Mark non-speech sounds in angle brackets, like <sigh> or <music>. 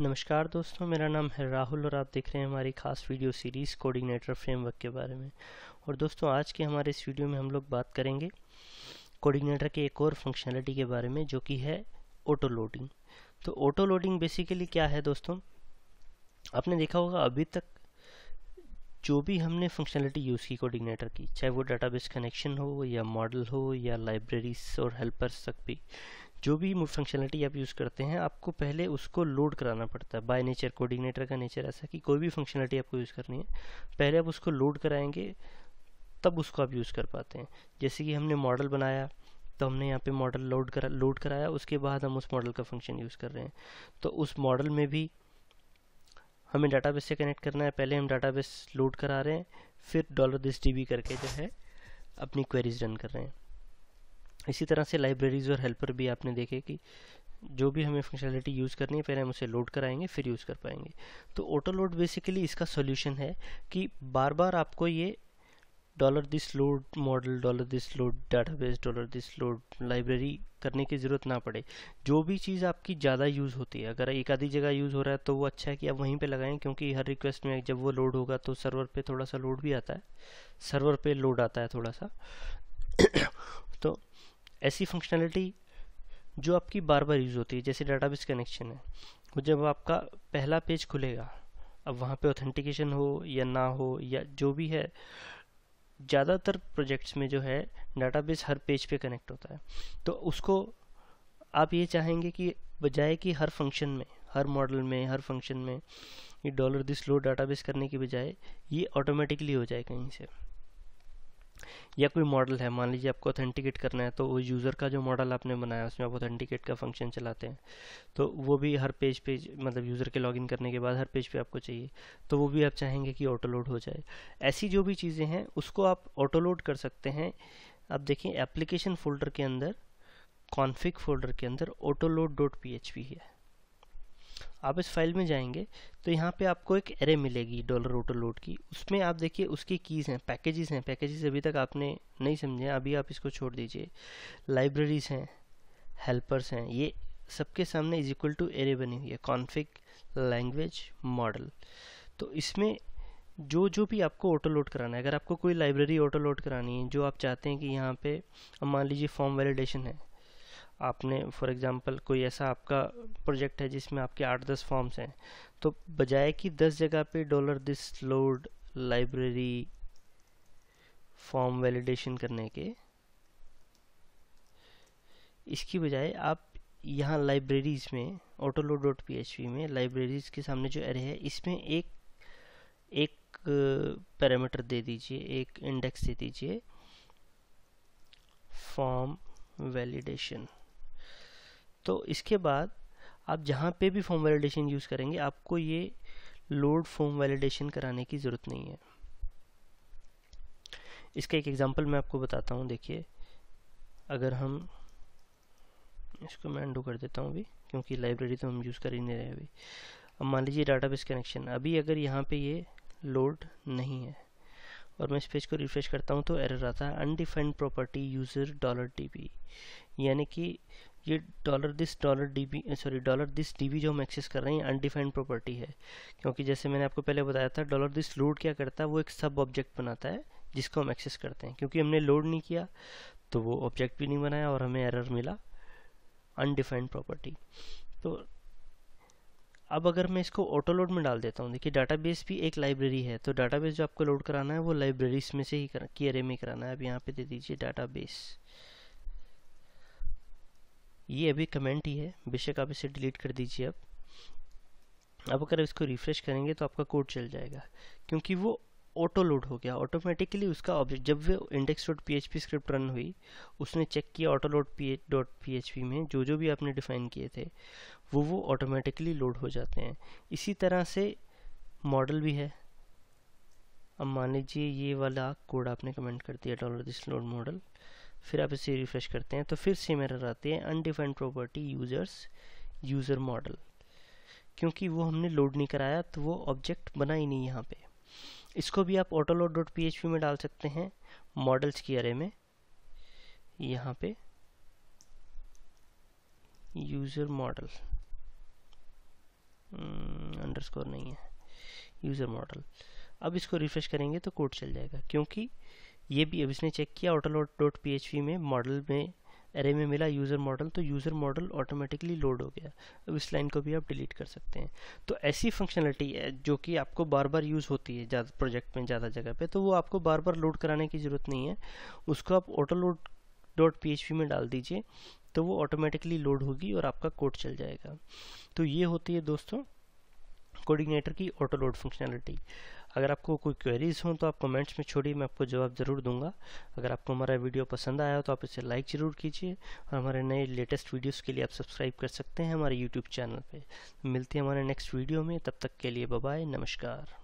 नमस्कार दोस्तों मेरा नाम है राहुल और आप देख रहे हैं हमारी खास वीडियो सीरीज़ कोऑर्डिनेटर फ्रेमवर्क के बारे में और दोस्तों आज के हमारे इस वीडियो में हम लोग बात करेंगे कोऑर्डिनेटर के एक और फंक्शनलिटी के बारे में जो कि है ऑटो लोडिंग तो ऑटो लोडिंग बेसिकली क्या है दोस्तों आपने देखा होगा अभी तक जो भी हमने फंक्शनलिटी यूज़ की कोऑर्डिनेटर की चाहे वो डाटाबेस कनेक्शन हो या मॉडल हो या लाइब्रेरीज और हेल्पर्स तक भी जो भी फंक्शनलिटी आप यूज़ करते हैं आपको पहले उसको लोड कराना पड़ता है बाय नेचर कोऑर्डिनेटर का नेचर ऐसा कि कोई भी फंक्शनलिटी आपको यूज़ करनी है पहले आप उसको लोड कराएंगे तब उसको आप यूज़ कर पाते हैं जैसे कि हमने मॉडल बनाया तो हमने यहाँ पे मॉडल लोड करा लोड कराया उसके बाद हम उस मॉडल का फंक्शन यूज़ कर रहे हैं तो उस मॉडल में भी हमें डाटाबेस से कनेक्ट करना है पहले हम डाटाबेस लोड करा रहे हैं फिर डॉलर दिस डी करके जो है अपनी क्वेरीज रन कर रहे हैं इसी तरह से लाइब्रेरीज़ और हेल्पर भी आपने देखे कि जो भी हमें फंक्शनलिटी यूज़ करनी है पहले हम उसे लोड कराएंगे फिर यूज़ कर पाएंगे तो ऑटो लोड बेसिकली इसका सोल्यूशन है कि बार बार आपको ये dollar this load model dollar this load database dollar this load library करने की ज़रूरत ना पड़े जो भी चीज़ आपकी ज़्यादा यूज़ होती है अगर एक आधी जगह यूज़ हो रहा है तो वो अच्छा है कि आप वहीं पे लगाएं क्योंकि हर रिक्वेस्ट में जब वो लोड होगा तो सर्वर पे थोड़ा सा लोड भी आता है सर्वर पे लोड आता है थोड़ा सा <coughs> तो ऐसी फंक्शनलिटी जो आपकी बार बार यूज़ होती है जैसे डाटाबेस कनेक्शन है वो जब आपका पहला पेज खुलेगा अब वहाँ पे ऑथेंटिकेशन हो या ना हो या जो भी है ज़्यादातर प्रोजेक्ट्स में जो है डाटाबेस हर पेज पे कनेक्ट होता है तो उसको आप ये चाहेंगे कि बजाय कि हर फंक्शन में हर मॉडल में हर फंक्शन में ये डॉलर दिस लो डाटाबेस करने के बजाय ये ऑटोमेटिकली हो जाए कहीं से या कोई मॉडल है मान लीजिए आपको ऑथेंटिकेट करना है तो वो यूज़र का जो मॉडल आपने बनाया उसमें आप ऑथेंटिकेट का फंक्शन चलाते हैं तो वो भी हर पेज पे मतलब यूज़र के लॉगिन करने के बाद हर पेज पे आपको चाहिए तो वो भी आप चाहेंगे कि ऑटो लोड हो जाए ऐसी जो भी चीज़ें हैं उसको आप ऑटो लोड कर सकते हैं आप देखें एप्लीकेशन फोल्डर के अंदर कॉन्फिक फोल्डर के अंदर ऑटो लोड डॉट पी है आप इस फाइल में जाएंगे तो यहाँ पे आपको एक एरे मिलेगी डॉलर ऑटो लोड की उसमें आप देखिए उसकी कीज़ हैं पैकेजेस हैं पैकेजेस अभी तक आपने नहीं समझे अभी आप इसको छोड़ दीजिए लाइब्रेरीज़ हैं हेल्पर्स हैं ये सबके सामने इज इक्वल टू एरे बनी हुई है कॉन्फिक लैंग्वेज मॉडल तो इसमें जो जो भी आपको ऑटो लोड कराना है अगर आपको कोई लाइब्रेरी ऑटो लोड करानी है जो आप चाहते हैं कि यहाँ पे मान लीजिए फॉर्म वैलिडेशन है आपने फॉर एग्जांपल कोई ऐसा आपका प्रोजेक्ट है जिसमें आपके आठ दस फॉर्म्स हैं तो बजाय कि दस जगह पे dollar this load library form validation करने के इसकी बजाय आप यहाँ लाइब्रेरीज़ में ऑटोलो डॉट पी में लाइब्रेरीज़ के सामने जो एरे है इसमें एक एक पैरामीटर दे दीजिए एक इंडेक्स दे दीजिए फॉर्म वैलिडेशन तो इसके बाद आप जहाँ पे भी फॉर्म वैलिडेशन यूज़ करेंगे आपको ये लोड फॉर्म वैलिडेशन कराने की ज़रूरत नहीं है इसका एक एग्जांपल मैं आपको बताता हूँ देखिए अगर हम इसको मैं अंडू कर देता हूँ अभी क्योंकि लाइब्रेरी तो हम यूज़ कर ही नहीं रहे अभी अब मान लीजिए बेस कनेक्शन अभी अगर यहाँ पे ये लोड नहीं है और मैं इस पेज को रिफ्रेश करता हूँ तो एरर आता है undefined property user dollar D यानी कि ये dollar this dollar D B sorry dollar this D B जो हम एक्सेस कर रहे हैं अनडिफाइंड प्रॉपर्टी है क्योंकि जैसे मैंने आपको पहले बताया था डॉलर दिस लोड क्या करता है वो एक सब ऑब्जेक्ट बनाता है जिसको हम एक्सेस करते हैं क्योंकि हमने लोड नहीं किया तो वो ऑब्जेक्ट भी नहीं बनाया और हमें एरर मिला अनडिफाइंड प्रॉपर्टी तो अब अगर मैं इसको ऑटो लोड में डाल देता हूँ देखिए डाटाबेस भी एक लाइब्रेरी है तो डाटाबेस जो आपको लोड कराना है वो लाइब्रेरीज में से ही कर की एरे में कराना है अब यहाँ पे दे दीजिए डाटाबेस ये अभी कमेंट ही है बेशक आप इसे डिलीट कर दीजिए अब अब अगर इसको रिफ्रेश करेंगे तो आपका कोड चल जाएगा क्योंकि वो ऑटो लोड हो गया ऑटोमेटिकली उसका ऑब्जेक्ट जब वे index dot P script run हुई उसने चेक किया auto load P dot P में जो जो भी आपने डिफाइन किए थे वो वो ऑटोमेटिकली लोड हो जाते हैं इसी तरह से मॉडल भी है अब मान लीजिए ये वाला कोड आपने कमेंट कर दिया डॉलर दिस लोड मॉडल फिर आप इसे रिफ्रेश करते हैं तो फिर से एरर आती है undefined property users user model क्योंकि वो हमने लोड नहीं कराया तो वो ऑब्जेक्ट बना ही नहीं यहाँ पे इसको भी आप ऑटो लोड डॉट पी में डाल सकते हैं मॉडल्स की अरे में यहाँ पे यूज़र मॉडल अंडरस्कोर नहीं है यूज़र मॉडल अब इसको रिफ्रेश करेंगे तो कोड चल जाएगा क्योंकि ये भी अब इसने चेक किया ऑटो लोड डॉट पी में मॉडल में एरे में मिला यूज़र मॉडल तो यूज़र मॉडल ऑटोमेटिकली लोड हो गया अब इस लाइन को भी आप डिलीट कर सकते हैं तो ऐसी फंक्शनलिटी है जो कि आपको बार बार यूज़ होती है ज़्यादा प्रोजेक्ट में ज़्यादा जगह पे तो वो आपको बार बार लोड कराने की ज़रूरत नहीं है उसको आप ऑटो लोड डॉट पी में डाल दीजिए तो वो ऑटोमेटिकली लोड होगी और आपका कोड चल जाएगा तो ये होती है दोस्तों कोऑर्डिनेटर की ऑटो लोड फंक्शनैलिटी अगर आपको कोई क्वेरीज हों तो आप कमेंट्स में छोड़िए मैं आपको जवाब ज़रूर दूंगा अगर आपको हमारा वीडियो पसंद आया हो तो आप इसे लाइक ज़रूर कीजिए और हमारे नए लेटेस्ट वीडियोज़ के लिए आप सब्सक्राइब कर सकते हैं हमारे यूट्यूब चैनल पर मिलते हैं हमारे नेक्स्ट वीडियो में तब तक के लिए बाय नमस्कार